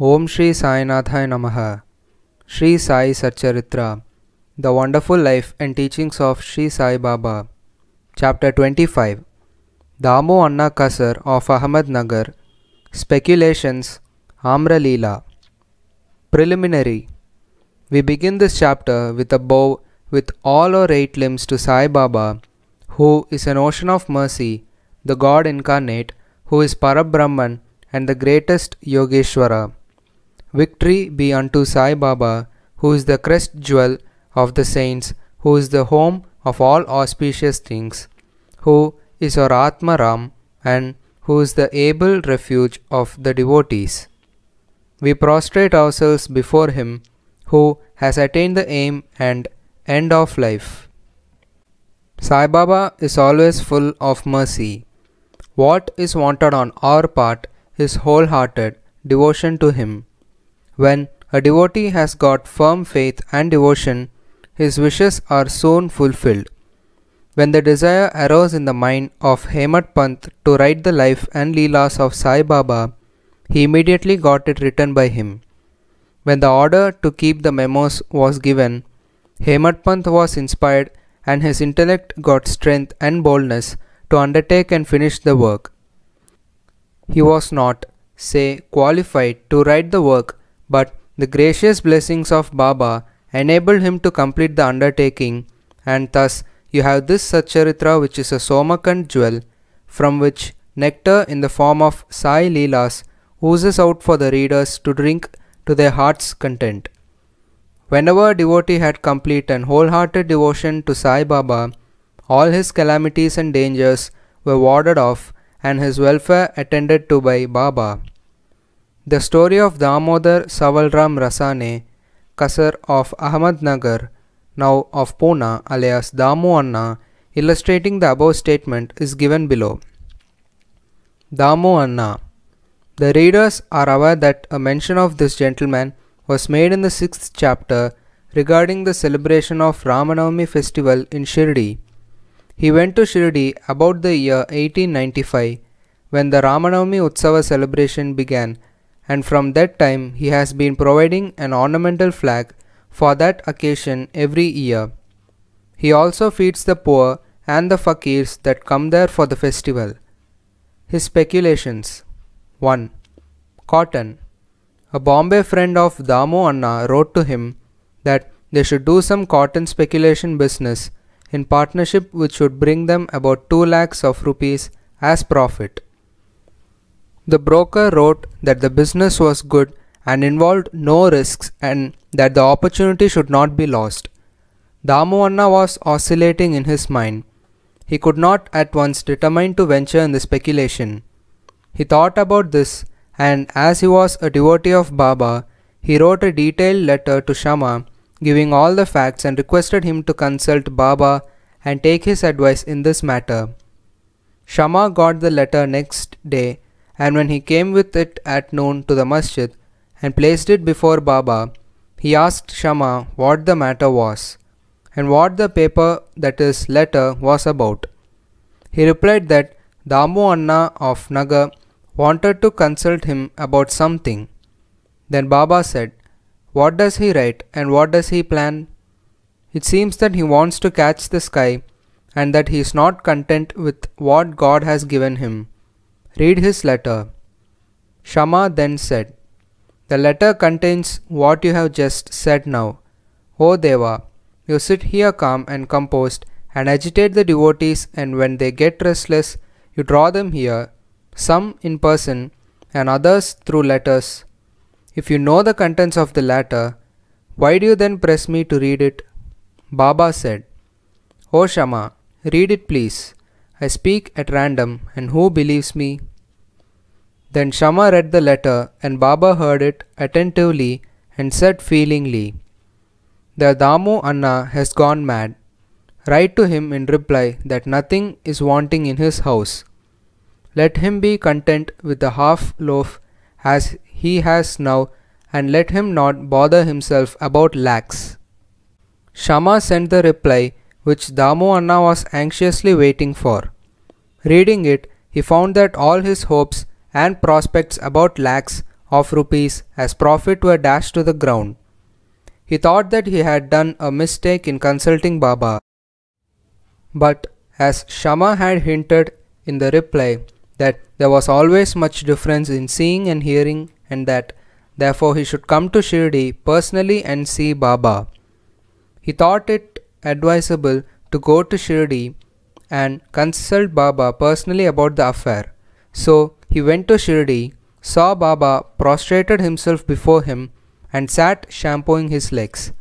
Om Shri Sai Sainathaya Namaha Shri Sai Satcharitra The Wonderful Life and Teachings of Shri Sai Baba Chapter 25 Damu Anna Kasar of Ahmednagar Speculations Amra Leela Preliminary We begin this chapter with a bow with all our eight limbs to Sai Baba who is an ocean of mercy, the God incarnate who is Parabrahman and the greatest Yogeshwara Victory be unto Sai Baba, who is the crest jewel of the saints, who is the home of all auspicious things, who is our Atma Ram, and who is the able refuge of the devotees. We prostrate ourselves before him, who has attained the aim and end of life. Sai Baba is always full of mercy. What is wanted on our part is wholehearted devotion to him. When a devotee has got firm faith and devotion, his wishes are soon fulfilled. When the desire arose in the mind of Hemat Panth to write the life and Leelas of Sai Baba, he immediately got it written by him. When the order to keep the memos was given, Hemat Panth was inspired and his intellect got strength and boldness to undertake and finish the work. He was not, say, qualified to write the work but the gracious blessings of Baba enabled him to complete the undertaking, and thus you have this Satcharitra which is a Somakant jewel, from which nectar in the form of Sai Leelas oozes out for the readers to drink to their heart's content. Whenever a devotee had complete and wholehearted devotion to Sai Baba, all his calamities and dangers were warded off and his welfare attended to by Baba. The story of Damodar Savalram Rasane, Kasar of Ahmadnagar, now of Pune alias Damu Anna, illustrating the above statement is given below. Damu Anna The readers are aware that a mention of this gentleman was made in the 6th chapter regarding the celebration of Ramanavami festival in Shirdi. He went to Shirdi about the year 1895 when the Ramanavami Utsava celebration began and from that time he has been providing an ornamental flag for that occasion every year. He also feeds the poor and the fakirs that come there for the festival. His speculations 1. Cotton. A Bombay friend of Damo Anna wrote to him that they should do some cotton speculation business in partnership which should bring them about 2 lakhs of rupees as profit. The broker wrote that the business was good and involved no risks and that the opportunity should not be lost. Damu Anna was oscillating in his mind. He could not at once determine to venture in the speculation. He thought about this and as he was a devotee of Baba, he wrote a detailed letter to Shama giving all the facts and requested him to consult Baba and take his advice in this matter. Shama got the letter next day and when he came with it at noon to the masjid and placed it before Baba, he asked Shama what the matter was and what the paper that is letter was about. He replied that Damu Anna of Naga wanted to consult him about something. Then Baba said, What does he write and what does he plan? It seems that he wants to catch the sky and that he is not content with what God has given him. Read his letter. Shama then said, The letter contains what you have just said now. O Deva, you sit here calm and composed and agitate the devotees, and when they get restless, you draw them here, some in person and others through letters. If you know the contents of the letter, why do you then press me to read it? Baba said, O Shama, read it please. I speak at random, and who believes me? Then Shama read the letter, and Baba heard it attentively and said feelingly, The Damu Anna has gone mad. Write to him in reply that nothing is wanting in his house. Let him be content with the half loaf as he has now, and let him not bother himself about lacks." Shama sent the reply which Damo Anna was anxiously waiting for. Reading it, he found that all his hopes and prospects about lakhs of rupees as profit were dashed to the ground. He thought that he had done a mistake in consulting Baba. But as Shama had hinted in the reply, that there was always much difference in seeing and hearing, and that therefore he should come to Shirdi personally and see Baba. He thought it advisable to go to Shirdi and consult Baba personally about the affair. So he went to Shirdi, saw Baba, prostrated himself before him, and sat shampooing his legs.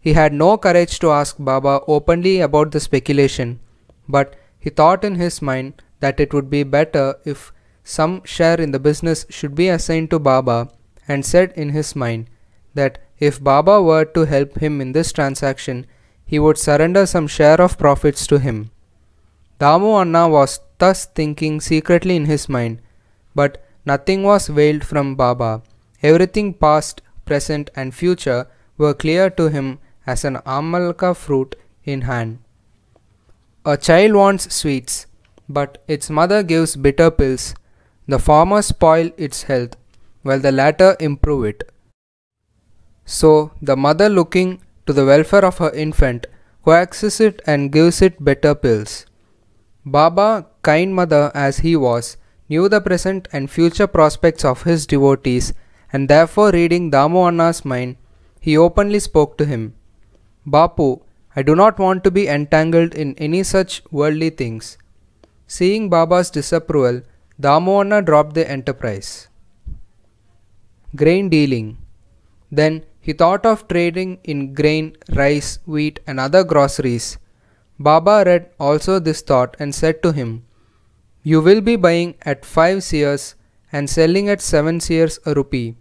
He had no courage to ask Baba openly about the speculation, but he thought in his mind that it would be better if some share in the business should be assigned to Baba, and said in his mind that if Baba were to help him in this transaction, he would surrender some share of profits to him. Damu Anna was thus thinking secretly in his mind, but nothing was veiled from Baba. Everything past, present, and future were clear to him as an amalka fruit in hand. A child wants sweets, but its mother gives bitter pills. The former spoil its health, while the latter improve it. So, the mother looking to the welfare of her infant coaxes it and gives it bitter pills. Baba, kind mother as he was, knew the present and future prospects of his devotees and therefore reading Damu Anna's mind, he openly spoke to him. Bapu, I do not want to be entangled in any such worldly things. Seeing Baba's disapproval, Damu dropped the enterprise. Grain dealing. Then he thought of trading in grain, rice, wheat and other groceries. Baba read also this thought and said to him, You will be buying at 5 seers and selling at 7 seers a rupee.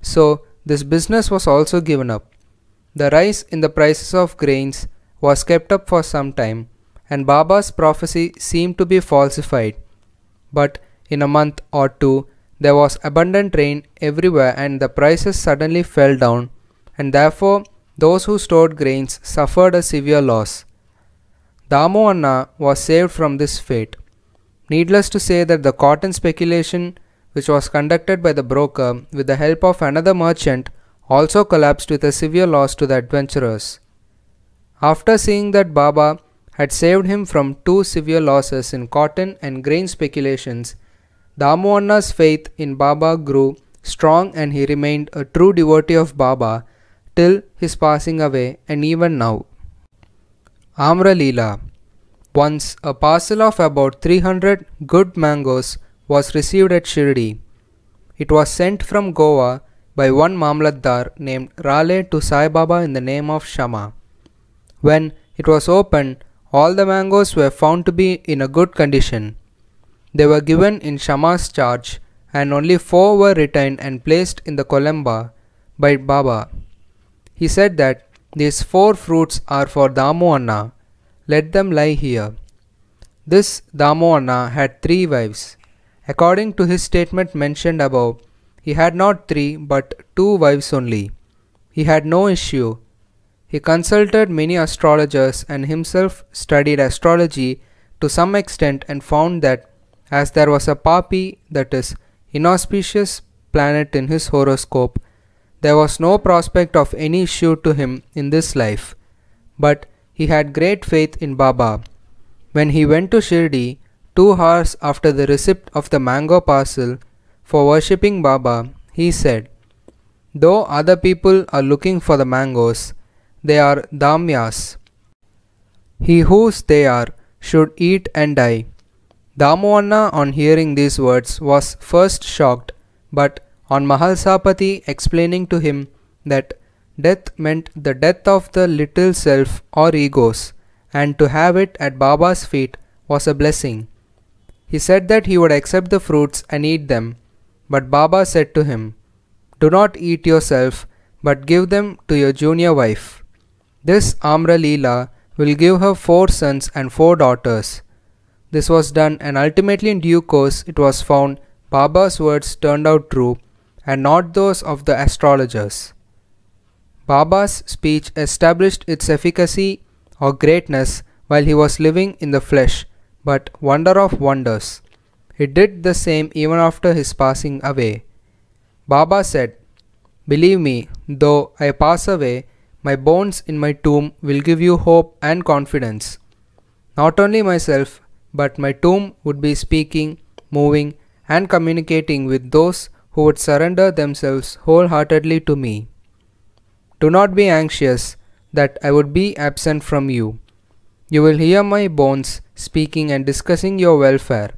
So this business was also given up. The rise in the prices of grains was kept up for some time, and Baba's prophecy seemed to be falsified. But in a month or two, there was abundant rain everywhere, and the prices suddenly fell down, and therefore those who stored grains suffered a severe loss. Damu Anna was saved from this fate. Needless to say that the cotton speculation, which was conducted by the broker with the help of another merchant, also collapsed with a severe loss to the adventurers. After seeing that Baba had saved him from two severe losses in cotton and grain speculations, Damu Anna's faith in Baba grew strong and he remained a true devotee of Baba till his passing away and even now. Amra Once a parcel of about 300 good mangoes was received at Shirdi. It was sent from Goa by one Mamladhar named Rale to Sai Baba in the name of Shama. When it was opened, all the mangoes were found to be in a good condition. They were given in Shama's charge and only four were retained and placed in the Kolamba by Baba. He said that these four fruits are for Damu Anna. Let them lie here. This Damu Anna had three wives. According to his statement mentioned above, he had not three but two wives only. He had no issue. He consulted many astrologers and himself studied astrology to some extent and found that as there was a papi, that is, inauspicious planet in his horoscope, there was no prospect of any issue to him in this life, but he had great faith in Baba. When he went to Shirdi, two hours after the receipt of the mango parcel, for worshipping Baba, he said, Though other people are looking for the mangoes, they are damyas. He whose they are should eat and die. Damoanna, on hearing these words, was first shocked, but on Mahalsapati explaining to him that death meant the death of the little self or egos and to have it at Baba's feet was a blessing. He said that he would accept the fruits and eat them, but Baba said to him, Do not eat yourself, but give them to your junior wife. This Amra Leela will give her four sons and four daughters. This was done and ultimately in due course it was found Baba's words turned out true and not those of the astrologers. Baba's speech established its efficacy or greatness while he was living in the flesh, but wonder of wonders. It did the same even after his passing away. Baba said, Believe me, though I pass away, my bones in my tomb will give you hope and confidence. Not only myself, but my tomb would be speaking, moving, and communicating with those who would surrender themselves wholeheartedly to me. Do not be anxious that I would be absent from you. You will hear my bones speaking and discussing your welfare.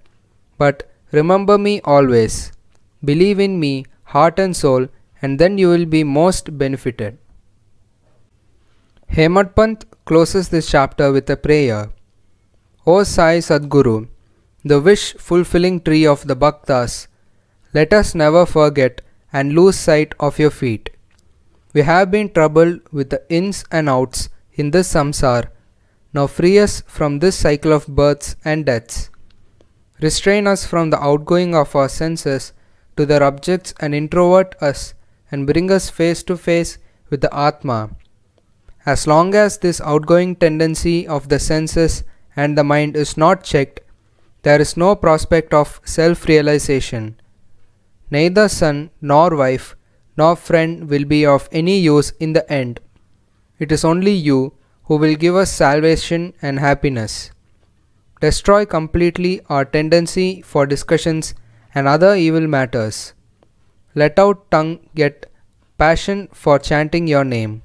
But remember me always. Believe in me, heart and soul, and then you will be most benefited. Hematpant closes this chapter with a prayer. O Sai Sadguru, the wish fulfilling tree of the Bhaktas, let us never forget and lose sight of your feet. We have been troubled with the ins and outs in this samsara. Now free us from this cycle of births and deaths. Restrain us from the outgoing of our senses to their objects and introvert us and bring us face to face with the Atma. As long as this outgoing tendency of the senses and the mind is not checked, there is no prospect of self realization. Neither son nor wife nor friend will be of any use in the end. It is only you who will give us salvation and happiness. Destroy completely our tendency for discussions and other evil matters. Let out tongue get passion for chanting your name.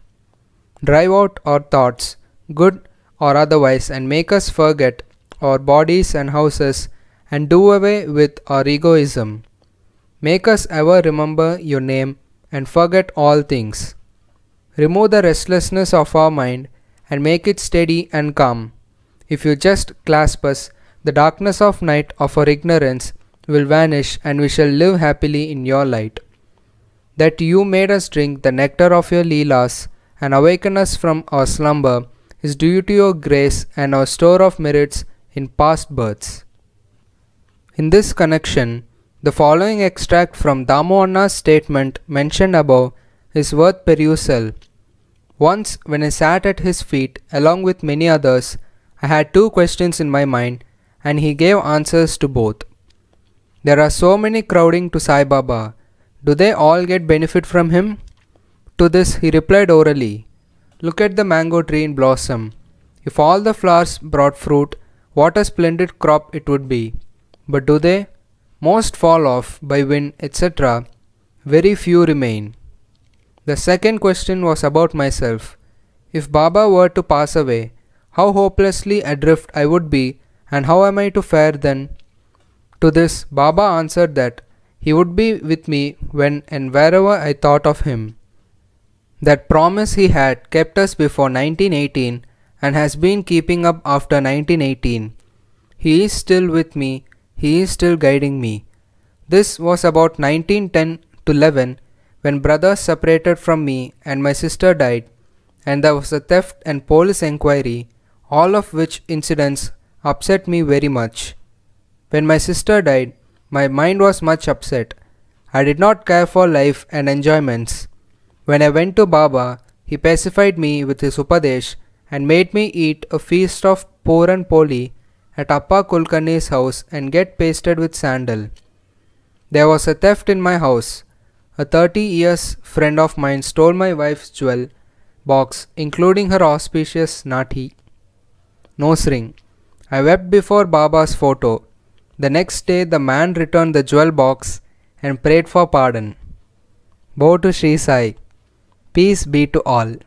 Drive out our thoughts, good or otherwise, and make us forget our bodies and houses and do away with our egoism. Make us ever remember your name and forget all things. Remove the restlessness of our mind and make it steady and calm. If you just clasp us, the darkness of night of our ignorance will vanish and we shall live happily in your light. That you made us drink the nectar of your Leelas and awaken us from our slumber is due to your grace and our store of merits in past births. In this connection, the following extract from Damoanna's statement mentioned above is worth perusal. Once, when I sat at his feet along with many others, I had two questions in my mind and he gave answers to both. There are so many crowding to Sai Baba. Do they all get benefit from him? To this he replied orally Look at the mango tree in blossom. If all the flowers brought fruit, what a splendid crop it would be. But do they? most fall off by wind, etc. Very few remain. The second question was about myself. If Baba were to pass away, how hopelessly adrift I would be and how am I to fare then? To this, Baba answered that he would be with me when and wherever I thought of him. That promise he had kept us before 1918 and has been keeping up after 1918. He is still with me he is still guiding me. This was about 1910 to 11 when brothers separated from me and my sister died and there was a theft and police inquiry, all of which incidents upset me very much. When my sister died, my mind was much upset. I did not care for life and enjoyments. When I went to Baba, he pacified me with his upadesh and made me eat a feast of poor and poli at Appa Kulkarni's house and get pasted with sandal. There was a theft in my house. A 30 years friend of mine stole my wife's jewel box, including her auspicious nati nose ring. I wept before Baba's photo. The next day, the man returned the jewel box and prayed for pardon. Bow to Sri Sai. Peace be to all.